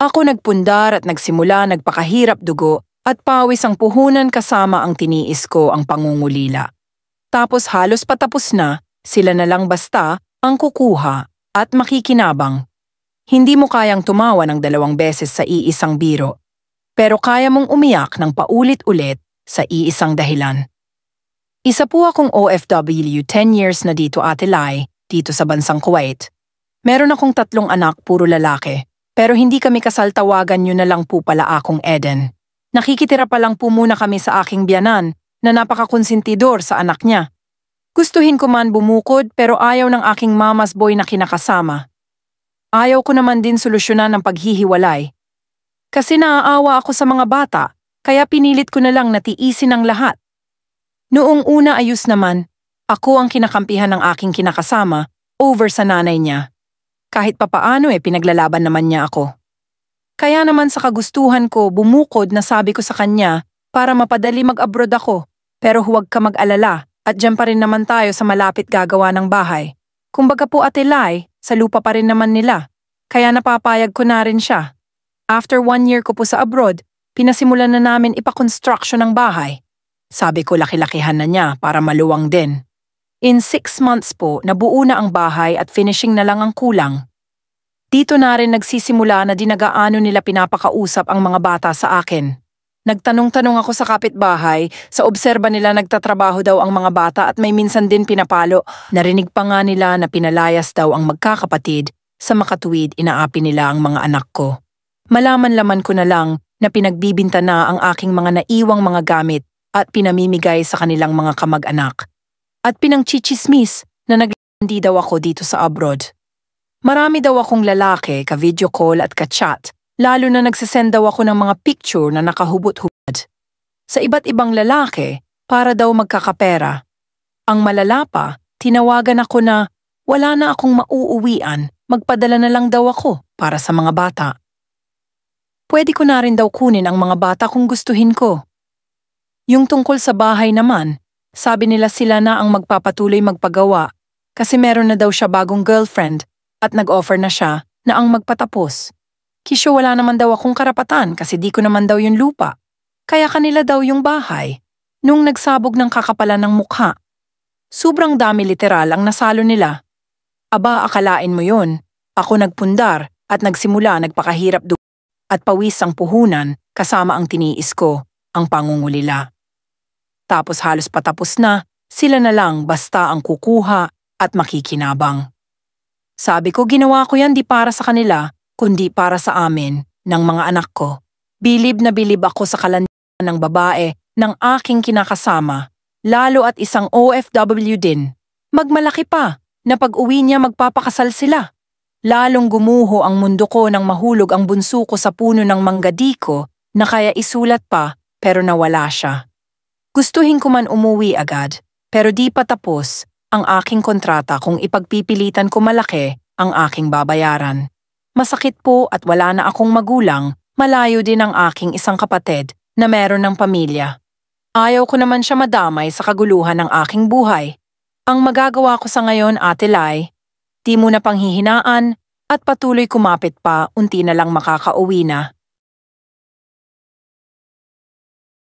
Ako nagpundar at nagsimula nagpakahirap dugo at pawis ang puhunan kasama ang tiniis ko ang pangungulila. Tapos halos patapos na, sila na lang basta ang kukuha at makikinabang. Hindi mo kayang tumawa ng dalawang beses sa iisang biro, pero kaya mong umiyak ng paulit-ulit sa iisang dahilan. Isa po akong OFW 10 years na dito ate Lai, dito sa bansang Kuwait. Meron akong tatlong anak puro lalaki pero hindi kami kasal tawagan nyo na lang po pala akong Eden. Nakikitira pa lang po muna kami sa aking biyanan na napakakonsintidor sa anak niya. Gustuhin ko man bumukod pero ayaw ng aking mamas boy na kinakasama. Ayaw ko naman din solusyonan ang paghihiwalay. Kasi naaawa ako sa mga bata, kaya pinilit ko na lang natiisin ang lahat. Noong una ayos naman, ako ang kinakampihan ng aking kinakasama over sa nanay niya. Kahit papaano eh pinaglalaban naman niya ako. Kaya naman sa kagustuhan ko, bumukod na sabi ko sa kanya para mapadali mag-abroad ako. Pero huwag ka mag-alala at dyan pa rin naman tayo sa malapit gagawa ng bahay. Kumbaga po ate Lai, sa lupa pa rin naman nila. Kaya napapayag ko na rin siya. After one year ko po sa abroad, pinasimulan na namin ipa-construction ng bahay. Sabi ko laki-lakihan na niya para maluwang din. In six months po, nabuo na ang bahay at finishing na lang ang kulang. Dito na rin nagsisimula na dinagaano nila pinapakausap ang mga bata sa akin. Nagtanong-tanong ako sa kapitbahay, sa obserba nila nagtatrabaho daw ang mga bata at may minsan din pinapalo. Narinig pa nga nila na pinalayas daw ang magkakapatid, sa makatuwid inaapi nila ang mga anak ko. Malaman-laman ko na lang na pinagbibinta na ang aking mga naiwang mga gamit at pinamimigay sa kanilang mga kamag-anak at pinangchichismis na naglandi daw ako dito sa abroad. Marami daw akong lalaki ka-video call at ka-chat, lalo na nagsasend daw ako ng mga picture na nakahubot-hubad. Sa iba't ibang lalaki, para daw magkakapera. Ang malala pa, tinawagan ako na wala na akong mauuwian, magpadala na lang daw ako para sa mga bata. Pwede ko na rin daw kunin ang mga bata kung gustuhin ko. Yung tungkol sa bahay naman, sabi nila sila na ang magpapatuloy magpagawa kasi meron na daw siya bagong girlfriend at nag-offer na siya na ang magpatapos. Kisyo wala naman daw akong karapatan kasi di ko naman daw yung lupa. Kaya kanila daw yung bahay. Nung nagsabog ng kakapalan ng mukha. Sobrang dami literal ang nasalo nila. Aba, akalain mo yon. Ako nagpundar at nagsimula nagpakahirap doon at pawis ang puhunan kasama ang tiniis ko, ang pangungulila. Tapos halos patapos na, sila na lang basta ang kukuha at makikinabang. Sabi ko ginawa ko yan di para sa kanila, kundi para sa amin, ng mga anak ko. Bilib na bilib ako sa kalandian ng babae ng aking kinakasama, lalo at isang OFW din. Magmalaki pa, na pag uwi niya magpapakasal sila. Lalong gumuho ang mundo ko nang mahulog ang bunso ko sa puno ng manggadiko na kaya isulat pa pero nawala siya. Gustuhin ko man umuwi agad, pero di pa tapos ang aking kontrata kung ipagpipilitan ko malaki ang aking babayaran. Masakit po at wala na akong magulang, malayo din ang aking isang kapatid na meron ng pamilya. Ayaw ko naman siya madamay sa kaguluhan ng aking buhay. Ang magagawa ko sa ngayon, Ate Lai, di mo na panghihinaan at patuloy kumapit pa unti na lang makakauwi na.